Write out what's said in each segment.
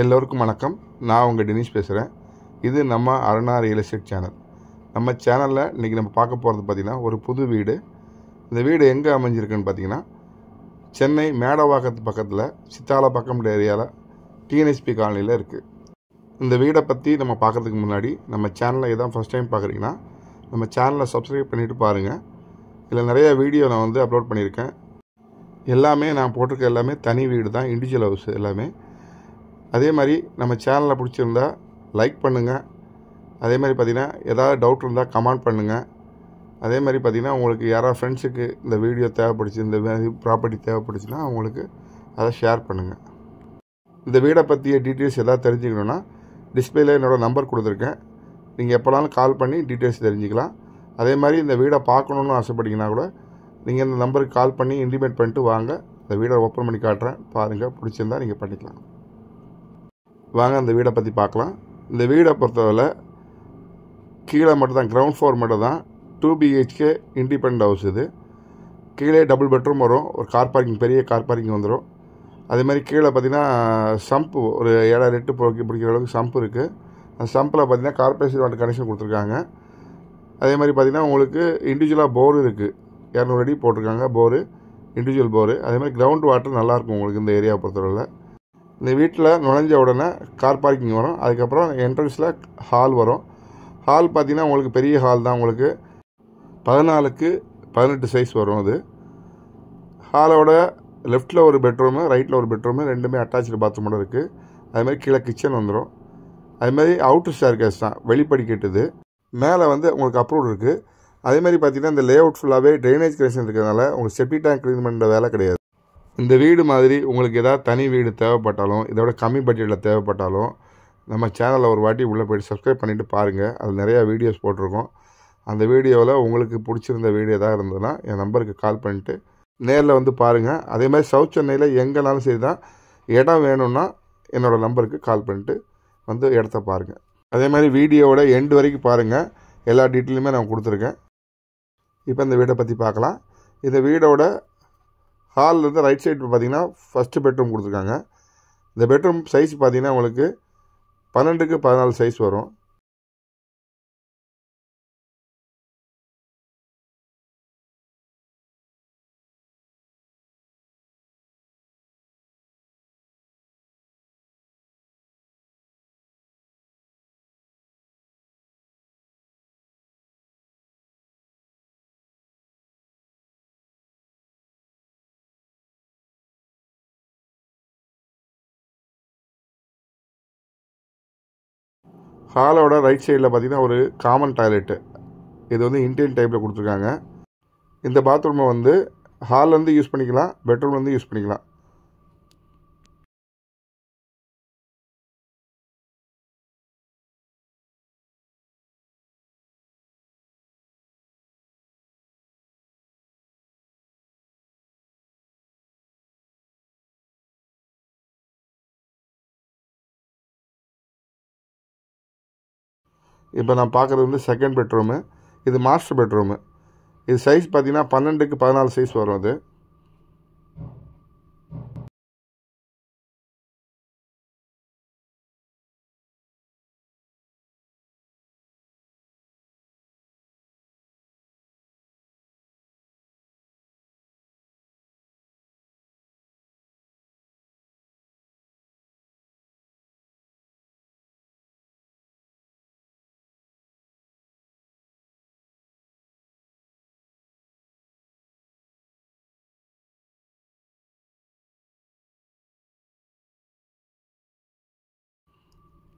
எல்லோருக்கும் வணக்கம் நான் உங்கள் டினிஷ் பேசுகிறேன் இது நம்ம அருணா ரியல் எஸ்டேட் சேனல் நம்ம சேனலில் இன்றைக்கி நம்ம பார்க்க போகிறது பார்த்திங்கன்னா ஒரு புது வீடு இந்த வீடு எங்கே அமைஞ்சிருக்குன்னு பார்த்திங்கன்னா சென்னை மேடவாக்கத்து பக்கத்தில் சித்தாலா பக்கம் ஏரியாவில் டிஎன்எஸ்பி காலனியில் இருக்குது இந்த வீடை பற்றி நம்ம பார்க்குறதுக்கு முன்னாடி நம்ம சேனலில் இதான் ஃபஸ்ட் டைம் பார்க்குறீங்கன்னா நம்ம சேனலை சப்ஸ்கிரைப் பண்ணிவிட்டு பாருங்கள் இதில் நிறையா வீடியோ நான் வந்து அப்லோட் பண்ணியிருக்கேன் எல்லாமே நான் போட்டிருக்க எல்லாமே தனி வீடு தான் இண்டிவிஜுவல் ஹவுஸ் எல்லாமே அதே மாதிரி நம்ம சேனலை பிடிச்சிருந்தா லைக் பண்ணுங்கள் அதே மாதிரி பார்த்திங்கன்னா ஏதாவது டவுட் இருந்தால் கமெண்ட் பண்ணுங்கள் அதே மாதிரி பார்த்திங்கன்னா உங்களுக்கு யாராவது ஃப்ரெண்ட்ஸுக்கு இந்த வீடியோ தேவைப்படுச்சு இந்த மாதிரி ப்ராப்பர்ட்டி தேவைப்படுச்சுன்னா அவங்களுக்கு அதை ஷேர் பண்ணுங்கள் இந்த வீடை பற்றிய டீட்டெயில்ஸ் எதாவது தெரிஞ்சுக்கணுன்னா டிஸ்பிளேல என்னோடய நம்பர் கொடுத்துருக்கேன் நீங்கள் எப்போனாலும் கால் பண்ணி டீட்டெயில்ஸ் தெரிஞ்சுக்கலாம் அதே மாதிரி இந்த வீடை பார்க்கணுன்னு ஆசைப்பட்டீங்கன்னா கூட நீங்கள் இந்த நம்பருக்கு கால் பண்ணி இன்டிமேட் பண்ணிட்டு வாங்க இந்த வீடை ஓப்பன் பண்ணி காட்டுறேன் பாருங்கள் பிடிச்சிருந்தா நீங்கள் பண்ணிக்கலாம் வாங்க அந்த வீடை பற்றி பார்க்கலாம் இந்த வீடை பொறுத்தவரை கீழே மட்டும் தான் கிரவுண்ட் ஃப்ளோர் மட்டும் தான் டூ பிஹெச்கே இண்டிபெண்ட் ஹவுஸ் இது கீழே டபுள் பெட்ரூம் வரும் ஒரு கார் பார்க்கிங் பெரிய கார் பார்க்கிங் வந்துடும் அதே மாதிரி கீழே பார்த்திங்கன்னா சம்ப் ஒரு ஏழாயிரம் எட்டு போக்கி பிடிக்கிற அளவுக்கு சம்ப் இருக்குது அந்த சம்பில் பார்த்திங்கன்னா கார்பரேஷன் வாட்டர் கனெக்ஷன் கொடுத்துருக்காங்க அதே மாதிரி பார்த்திங்கன்னா உங்களுக்கு இண்டிவிஜுவலாக போர் இருக்குது இரநூறு அடி போட்டிருக்காங்க போரு இண்டிவிஜுவல் போரு அதே மாதிரி கிரவுண்ட் வாட்டர் நல்லாயிருக்கும் உங்களுக்கு இந்த ஏரியாவை பொறுத்தவரை இந்த வீட்டில் நுழைஞ்ச உடனே கார் பார்க்கிங் வரும் அதுக்கப்புறம் என்ட்ரன்ஸில் ஹால் வரும் ஹால் பார்த்திங்கன்னா உங்களுக்கு பெரிய ஹால் தான் உங்களுக்கு பதினாலுக்கு பதினெட்டு சைஸ் வரும் அது ஹாலோட லெஃப்ட்டில் ஒரு பெட்ரூமு ரைட்டில் ஒரு பெட்ரூமு ரெண்டுமே அட்டாச்சு பாத்ரூமோட இருக்குது அதுமாதிரி கீழே கிச்சன் வந்துடும் அதுமாதிரி அவுட்ரு ஸ்டேர் கேஸ் தான் வெளிப்படி மேலே வந்து உங்களுக்கு அப்ரூவ் இருக்குது அதேமாதிரி பார்த்திங்கன்னா இந்த லே அவுட் ஃபுல்லாகவே ட்ரைனேஜ் கிரேஷன் இருக்கிறதுனால உங்களுக்கு செப்டி டேங்க் க்ளீன் பண்ணுற வேலை கிடையாது இந்த வீடு மாதிரி உங்களுக்கு எதாவது தனி வீடு தேவைப்பட்டாலும் இதோட கம்மி பட்ஜெட்டில் தேவைப்பட்டாலும் நம்ம சேனலில் ஒரு வாட்டி உள்ளே போய்ட்டு சப்ஸ்கிரைப் பண்ணிவிட்டு பாருங்கள் அது நிறையா வீடியோஸ் போட்டிருக்கோம் அந்த வீடியோவில் உங்களுக்கு பிடிச்சிருந்த வீடியோ எதாவது இருந்ததுன்னா என் நம்பருக்கு கால் பண்ணிவிட்டு நேரில் வந்து பாருங்கள் அதே மாதிரி சவுத் சென்னையில் எங்கேனாலும் சரி தான் இடம் வேணும்னா என்னோடய நம்பருக்கு கால் பண்ணிட்டு வந்து இடத்த பாருங்கள் அதே மாதிரி வீடியோவோட எண்டு வரைக்கும் பாருங்கள் எல்லா டீட்டெயிலுமே நான் கொடுத்துருக்கேன் இப்போ இந்த வீடை பற்றி பார்க்கலாம் இந்த வீடோட ஹால்லேருந்து ரைட் சைடு பார்த்தீங்கன்னா ஃபஸ்ட்டு பெட்ரூம் கொடுத்துருக்காங்க இந்த பெட்ரூம் சைஸ் பார்த்தீங்கன்னா உங்களுக்கு பன்னெண்டுக்கு பதினாலு சைஸ் வரும் ஹாலோட ரைட் சைடில் பார்த்தீங்கன்னா ஒரு காமன் டாய்லெட்டு இது வந்து இண்டியன் டைப்பில் கொடுத்துருக்காங்க இந்த பாத்ரூமை வந்து ஹால்லேருந்து யூஸ் பண்ணிக்கலாம் பெட்ரூம்லேருந்து யூஸ் பண்ணிக்கலாம் இப்போ நான் பார்க்குறது வந்து செகண்ட் பெட்ரூமு இது மாஸ்டர் பெட்ரூமு இது சைஸ் பார்த்திங்கன்னா பன்னெண்டுக்கு பதினாலு சைஸ் வரும் அது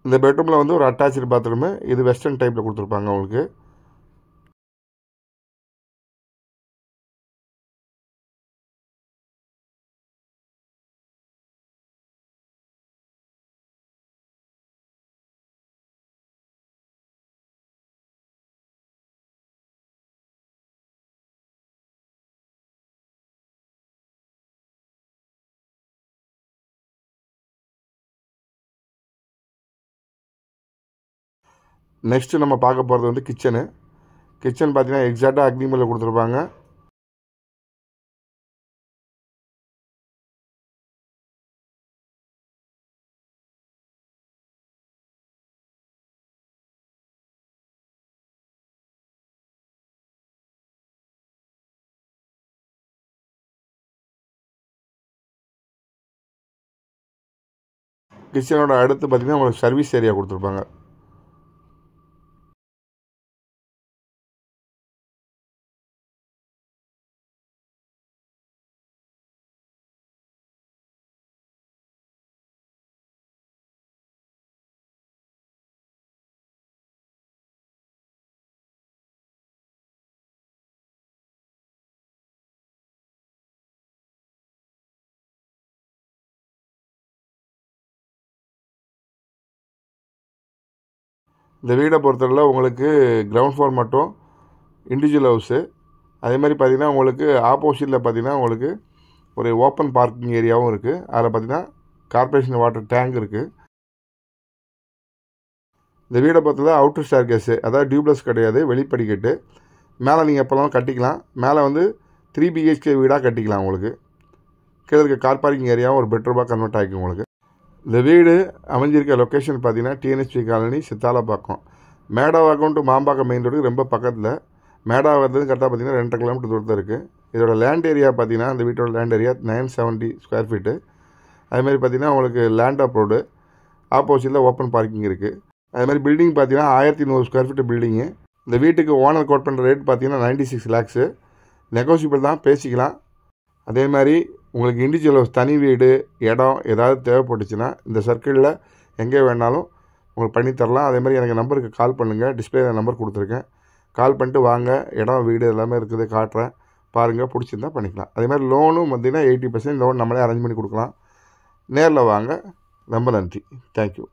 இந்த பெட்ரூமில் வந்து ஒரு அட்டாச்சு பாத்ரூமு இது வெஸ்டர்ன் டைப்பில் கொடுத்துருப்பாங்க உங்களுக்கு நெக்ஸ்ட்டு நம்ம பார்க்க போகிறது வந்து கிச்சனு கிச்சன் பார்த்தீங்கன்னா எக்ஸாக்டாக அக்னிமலில் கொடுத்துருப்பாங்க கிச்சனோட அடுத்து பார்த்திங்கன்னா உங்களுக்கு சர்வீஸ் ஏரியா கொடுத்துருப்பாங்க இந்த வீடை பொறுத்தளவில் உங்களுக்கு கிரவுண்ட் ஃப்ளோர் மட்டும் இண்டிவிஜுவல் ஹவுஸு அதே மாதிரி பார்த்திங்கன்னா உங்களுக்கு ஆப்போசிட்டில் பார்த்திங்கன்னா உங்களுக்கு ஒரு ஓப்பன் பார்க்கிங் ஏரியாவும் இருக்குது அதில் பார்த்திங்கன்னா கார்பரேஷன் வாட்டர் டேங்க் இருக்குது இந்த வீடை பொறுத்தல அவுட்டர் ஸ்டார் கேஸு அதாவது டியூப்ளஸ் கிடையாது வெளிப்படிக்கட்டு மேலே நீங்கள் எப்போல்லாம் கட்டிக்கலாம் மேலே வந்து த்ரீ பிஹெச்கே வீடாக கட்டிக்கலாம் உங்களுக்கு கீழே இருக்க கார் பார்க்கிங் ஏரியாவும் ஒரு பெட்ரூபாக கன்வெர்ட் ஆகிக்கும் உங்களுக்கு இந்த வீடு அமைஞ்சிருக்க லொக்கேஷன் பார்த்தீங்கன்னா TNSB colony Chithalapakkam Medavakkam to Mambakkam main road ரொம்ப பக்கத்தில் மேடாவதுலேருந்து கரெக்டாக பார்த்தீங்கன்னா ரெண்டரை கிலோமீட்டர் தூரத்தில் இருக்குது இதோட லேண்ட் ஏரியா பார்த்தீங்கன்னா அந்த வீட்டோட land area nine seventy square feet அதுமாதிரி பார்த்தீங்கன்னா உங்களுக்கு லேண்ட் ஆஃப் ரோடு ஆப்போசிட்டில் ஓப்பன் பார்க்கிங் இருக்குது அதுமாதிரி பில்டிங் பார்த்தீங்கன்னா ஆயிரத்தி நூறு ஸ்கொயர் ஃபீட்டு பில்டிங்கு இந்த வீட்டுக்கு ஓனர் கோட் பண்ணுற ரேட் பார்த்தீங்கன்னா நைன்ட்டி சிக்ஸ் லேக்ஸு நெகோசியபிள் தான் பேசிக்கலாம் அதே மாதிரி உங்களுக்கு இண்டிவிஜுவல் தனி வீடு இடம் ஏதாவது தேவைப்பட்டுச்சுன்னா இந்த சர்க்கிளில் எங்கே வேணாலும் உங்களுக்கு பண்ணித்தரலாம் அதேமாதிரி எனக்கு நம்பருக்கு கால் பண்ணுங்கள் டிஸ்பிளே நம்பர் கொடுத்துருக்கேன் கால் பண்ணிட்டு வாங்க இடம் வீடு எல்லாமே இருக்குது காட்டுறேன் பாருங்கள் பிடிச்சிருந்தா பண்ணிக்கலாம் அதேமாதிரி லோனும் பார்த்திங்கன்னா எயிட்டி பர்சன்ட் லோன் நம்மளே அரேஞ்ச் பண்ணி கொடுக்கலாம் நேரில் வாங்க ரொம்ப நன்றி தேங்க்யூ